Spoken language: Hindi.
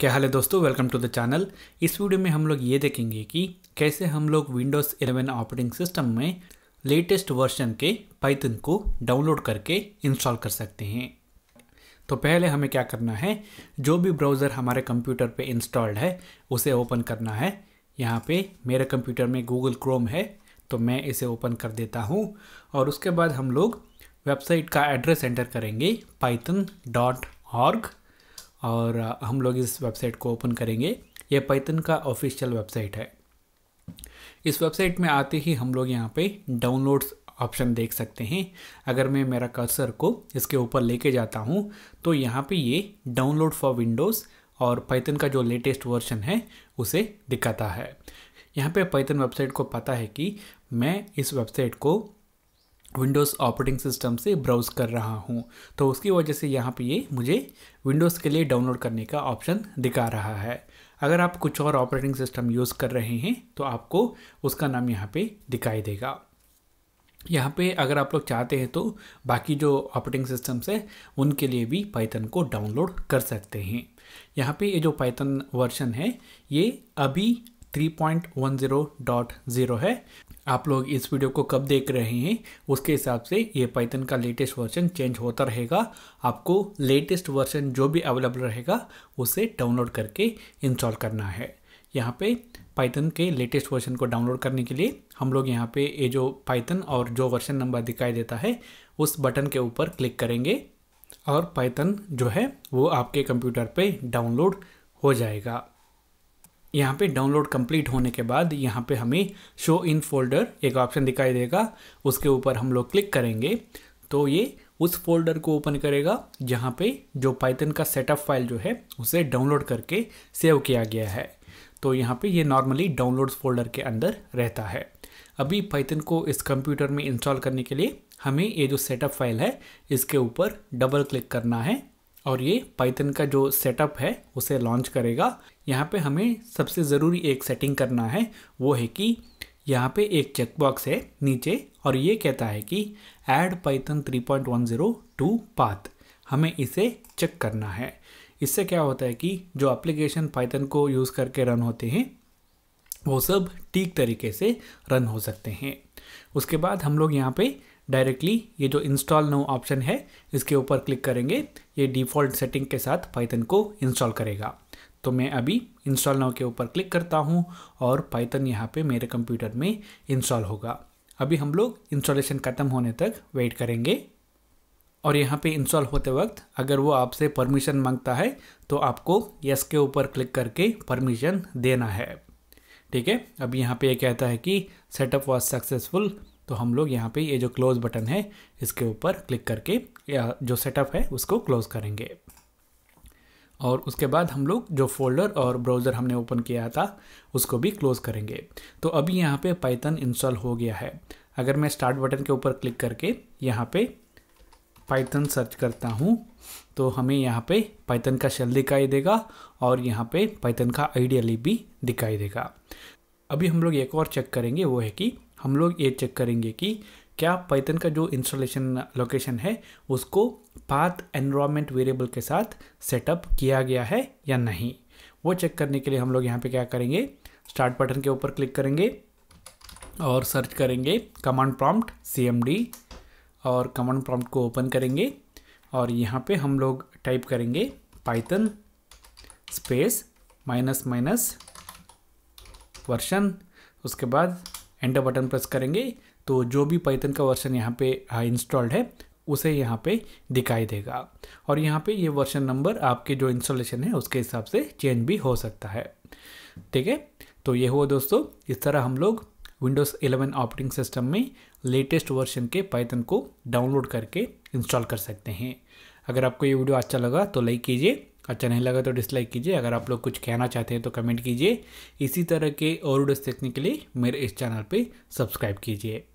क्या हाल है दोस्तों वेलकम टू द चैनल इस वीडियो में हम लोग ये देखेंगे कि कैसे हम लोग विंडोज़ 11 ऑपरेटिंग सिस्टम में लेटेस्ट वर्जन के पाइथन को डाउनलोड करके इंस्टॉल कर सकते हैं तो पहले हमें क्या करना है जो भी ब्राउज़र हमारे कंप्यूटर पे इंस्टॉल्ड है उसे ओपन करना है यहाँ पे मेरे कंप्यूटर में गूगल क्रोम है तो मैं इसे ओपन कर देता हूँ और उसके बाद हम लोग वेबसाइट का एड्रेस एंटर करेंगे पाइथन और हम लोग इस वेबसाइट को ओपन करेंगे यह पैथन का ऑफिशियल वेबसाइट है इस वेबसाइट में आते ही हम लोग यहाँ पे डाउनलोड्स ऑप्शन देख सकते हैं अगर मैं मेरा कर्सर को इसके ऊपर लेके जाता हूँ तो यहाँ पे ये डाउनलोड फॉर विंडोज़ और पैथन का जो लेटेस्ट वर्जन है उसे दिखाता है यहाँ पे पैथन वेबसाइट को पता है कि मैं इस वेबसाइट को विंडोज़ ऑपरेटिंग सिस्टम से ब्राउज़ कर रहा हूँ तो उसकी वजह से यहाँ पे ये मुझे विंडोज़ के लिए डाउनलोड करने का ऑप्शन दिखा रहा है अगर आप कुछ और ऑपरेटिंग सिस्टम यूज़ कर रहे हैं तो आपको उसका नाम यहाँ पे दिखाई देगा यहाँ पे अगर आप लोग चाहते हैं तो बाकी जो ऑपरेटिंग सिस्टम्स है उनके लिए भी पाइथन को डाउनलोड कर सकते हैं यहाँ पे ये जो पाइथन वर्जन है ये अभी 3.10.0 है आप लोग इस वीडियो को कब देख रहे हैं उसके हिसाब से ये पाइथन का लेटेस्ट वर्जन चेंज होता रहेगा आपको लेटेस्ट वर्जन जो भी अवेलेबल रहेगा उसे डाउनलोड करके इंस्टॉल करना है यहाँ पे पाइथन के लेटेस्ट वर्जन को डाउनलोड करने के लिए हम लोग यहाँ पे ये जो पाइथन और जो वर्जन नंबर दिखाई देता है उस बटन के ऊपर क्लिक करेंगे और पाइथन जो है वो आपके कंप्यूटर पर डाउनलोड हो जाएगा यहाँ पे डाउनलोड कंप्लीट होने के बाद यहाँ पे हमें शो इन फोल्डर एक ऑप्शन दिखाई देगा उसके ऊपर हम लोग क्लिक करेंगे तो ये उस फोल्डर को ओपन करेगा जहाँ पे जो पाइथन का सेटअप फाइल जो है उसे डाउनलोड करके सेव किया गया है तो यहाँ पे ये नॉर्मली डाउनलोड्स फोल्डर के अंदर रहता है अभी पाइथन को इस कंप्यूटर में इंस्टॉल करने के लिए हमें ये जो सेटअप फाइल है इसके ऊपर डबल क्लिक करना है और ये पाइथन का जो सेटअप है उसे लॉन्च करेगा यहाँ पे हमें सबसे ज़रूरी एक सेटिंग करना है वो है कि यहाँ पे एक चेकबॉक्स है नीचे और ये कहता है कि ऐड पाइथन 3.10 टू पाथ हमें इसे चेक करना है इससे क्या होता है कि जो एप्लीकेशन पाइथन को यूज़ करके रन होते हैं वो सब ठीक तरीके से रन हो सकते हैं उसके बाद हम लोग यहाँ पे डायरेक्टली ये जो इंस्टॉल नो ऑप्शन है इसके ऊपर क्लिक करेंगे ये डिफ़ॉल्ट सेटिंग के साथ पाइथन को इंस्टॉल करेगा तो मैं अभी इंस्टॉल नाउ के ऊपर क्लिक करता हूँ और पाइथन यहाँ पे मेरे कंप्यूटर में इंस्टॉल होगा अभी हम लोग इंस्टॉलेशन ख़त्म होने तक वेट करेंगे और यहाँ पे इंस्टॉल होते वक्त अगर वो आपसे परमिशन मांगता है तो आपको यस के ऊपर क्लिक करके परमिशन देना है ठीक है अब यहाँ पे ये यह कहता है कि सेटअप वॉज सक्सेसफुल तो हम लोग यहाँ पे ये यह जो क्लोज बटन है इसके ऊपर क्लिक करके या जो सेटअप है उसको क्लोज करेंगे और उसके बाद हम लोग जो फोल्डर और ब्राउज़र हमने ओपन किया था उसको भी क्लोज़ करेंगे तो अभी यहाँ पे पाइथन इंस्टॉल हो गया है अगर मैं स्टार्ट बटन के ऊपर क्लिक करके यहाँ पे पाइथन सर्च करता हूँ तो हमें यहाँ पे पाइथन का शेल दिखाई देगा और यहाँ पे पाइथन का आइडियली भी दिखाई देगा अभी हम लोग एक और चेक करेंगे वो है कि हम लोग ये चेक करेंगे कि क्या पाइथन का जो इंस्टॉलेशन लोकेशन है उसको पाथ एनवायरमेंट वेरिएबल के साथ सेटअप किया गया है या नहीं वो चेक करने के लिए हम लोग यहाँ पे क्या करेंगे स्टार्ट बटन के ऊपर क्लिक करेंगे और सर्च करेंगे command prompt C M D और कमांड प्रॉम्प्ट को ओपन करेंगे और यहाँ पे हम लोग टाइप करेंगे Python space minus minus version उसके बाद एंटर बटन प्रेस करेंगे तो जो भी पाइथन का वर्शन यहाँ पे इंस्टॉल्ड हाँ, है उसे यहाँ पे दिखाई देगा और यहाँ पे ये वर्शन नंबर आपके जो इंस्टॉलेशन है उसके हिसाब से चेंज भी हो सकता है ठीक है तो ये हुआ दोस्तों इस तरह हम लोग विंडोज़ इलेवन ऑपरेटिंग सिस्टम में लेटेस्ट वर्जन के पाइथन को डाउनलोड करके इंस्टॉल कर सकते हैं अगर आपको ये वीडियो अच्छा लगा तो लाइक कीजिए अच्छा नहीं लगा तो डिसलाइक कीजिए अगर आप लोग कुछ कहना चाहते हैं तो कमेंट कीजिए इसी तरह के और वीडियोस देखने के लिए मेरे इस चैनल पे सब्सक्राइब कीजिए